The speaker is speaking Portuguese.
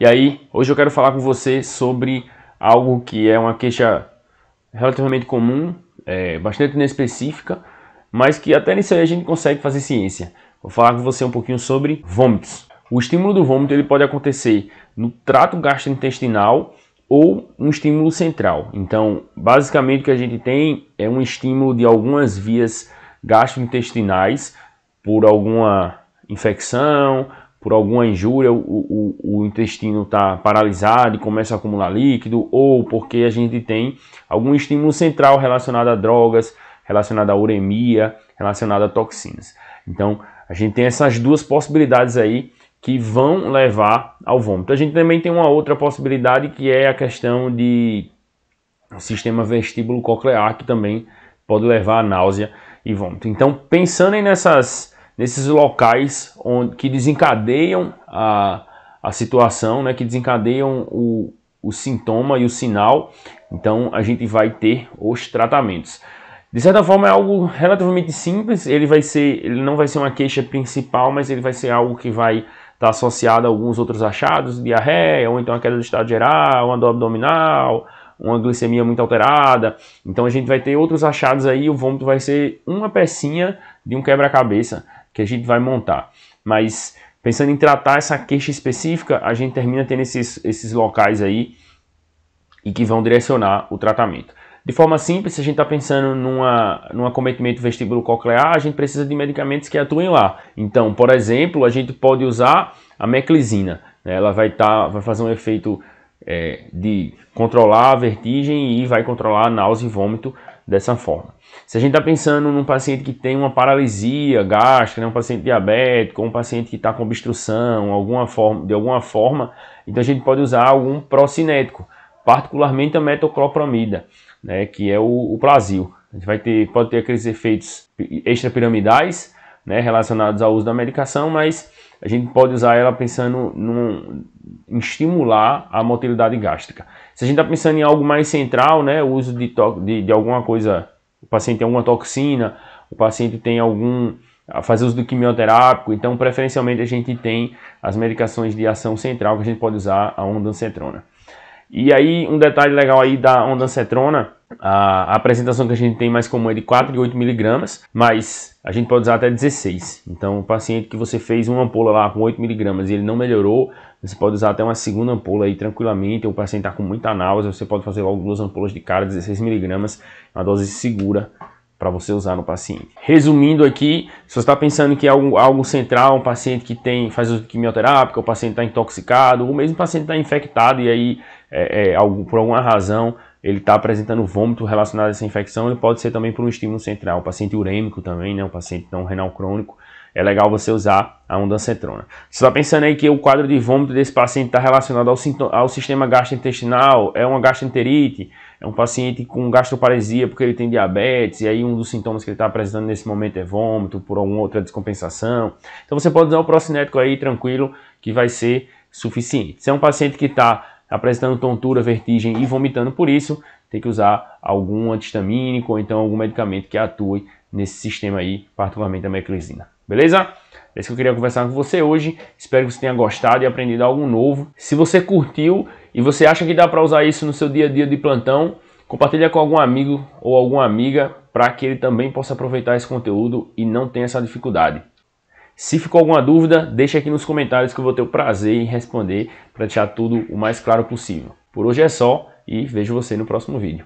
E aí, hoje eu quero falar com você sobre algo que é uma queixa relativamente comum, é, bastante inespecífica, mas que até nisso aí a gente consegue fazer ciência. Vou falar com você um pouquinho sobre vômitos. O estímulo do vômito ele pode acontecer no trato gastrointestinal ou um estímulo central. Então, basicamente o que a gente tem é um estímulo de algumas vias gastrointestinais por alguma infecção, por alguma injúria, o, o, o intestino está paralisado e começa a acumular líquido, ou porque a gente tem algum estímulo central relacionado a drogas, relacionado a uremia, relacionado a toxinas. Então, a gente tem essas duas possibilidades aí que vão levar ao vômito. A gente também tem uma outra possibilidade que é a questão de sistema vestíbulo coclear, que também pode levar a náusea e vômito. Então, pensando nessas nesses locais onde, que desencadeiam a, a situação, né, que desencadeiam o, o sintoma e o sinal, então a gente vai ter os tratamentos. De certa forma é algo relativamente simples, ele vai ser, ele não vai ser uma queixa principal, mas ele vai ser algo que vai estar associado a alguns outros achados, diarreia, ou então a queda do estado geral, uma dor abdominal, uma glicemia muito alterada. Então a gente vai ter outros achados aí, o vômito vai ser uma pecinha de um quebra-cabeça que a gente vai montar. Mas pensando em tratar essa queixa específica, a gente termina tendo esses, esses locais aí e que vão direcionar o tratamento. De forma simples, se a gente está pensando numa, num acometimento vestíbulo coclear, a gente precisa de medicamentos que atuem lá. Então, por exemplo, a gente pode usar a meclizina. Né? Ela vai, tá, vai fazer um efeito é, de controlar a vertigem e vai controlar a náusea e vômito dessa forma. Se a gente está pensando num paciente que tem uma paralisia gástrica, né, um paciente diabético, um paciente que está com obstrução alguma forma, de alguma forma, então a gente pode usar algum procinético, particularmente a metoclopramida, né, que é o, o plasio. A gente vai ter, pode ter aqueles efeitos extrapiramidais né, relacionados ao uso da medicação, mas a gente pode usar ela pensando num, em estimular a motilidade gástrica. Se a gente está pensando em algo mais central, né, o uso de, de, de, alguma coisa, o paciente tem alguma toxina, o paciente tem algum, fazer uso do quimioterápico, então preferencialmente a gente tem as medicações de ação central que a gente pode usar a ondansetrona. E aí um detalhe legal aí da ondansetrona a, apresentação que a gente tem mais comum é de 4 e 8 miligramas, mas a gente pode usar até 16. Então, o paciente que você fez uma ampola lá com 8 miligramas e ele não melhorou, você pode usar até uma segunda ampola aí tranquilamente. O paciente está com muita náusea, você pode fazer logo duas ampolas de cara, 16 miligramas, uma dose segura para você usar no paciente. Resumindo aqui, se você está pensando que é algo, algo, central, um paciente que tem faz uso de quimioterápica, o paciente está intoxicado, ou mesmo o paciente está infectado e aí é, é, por alguma razão ele está apresentando vômito relacionado a essa infecção, ele pode ser também por um estímulo central, um paciente urêmico também, né, um paciente então renal crônico, é legal você usar a ondansetrona. Você está pensando aí que o quadro de vômito desse paciente está relacionado ao, ao, sistema gastrointestinal, é uma gastroenterite, é um paciente com gastroparesia porque ele tem diabetes, e aí um dos sintomas que ele está apresentando nesse momento é vômito, por alguma outra descompensação. Então você pode usar o procinético aí tranquilo, que vai ser suficiente. Se é um paciente que está apresentando tontura, vertigem e vomitando por isso, tem que usar algum antistamínico ou então algum medicamento que atue nesse sistema aí, particularmente a meclizina. Beleza? É isso que eu queria conversar com você hoje. Espero que você tenha gostado e aprendido algo novo. Se você curtiu e você acha que dá para usar isso no seu dia a dia de plantão, compartilha com algum amigo ou alguma amiga para que ele também possa aproveitar esse conteúdo e não tenha essa dificuldade. Se ficou alguma dúvida, deixa aqui nos comentários que eu vou ter o prazer em responder para deixar tudo o mais claro possível. Por hoje é só e vejo você no próximo vídeo.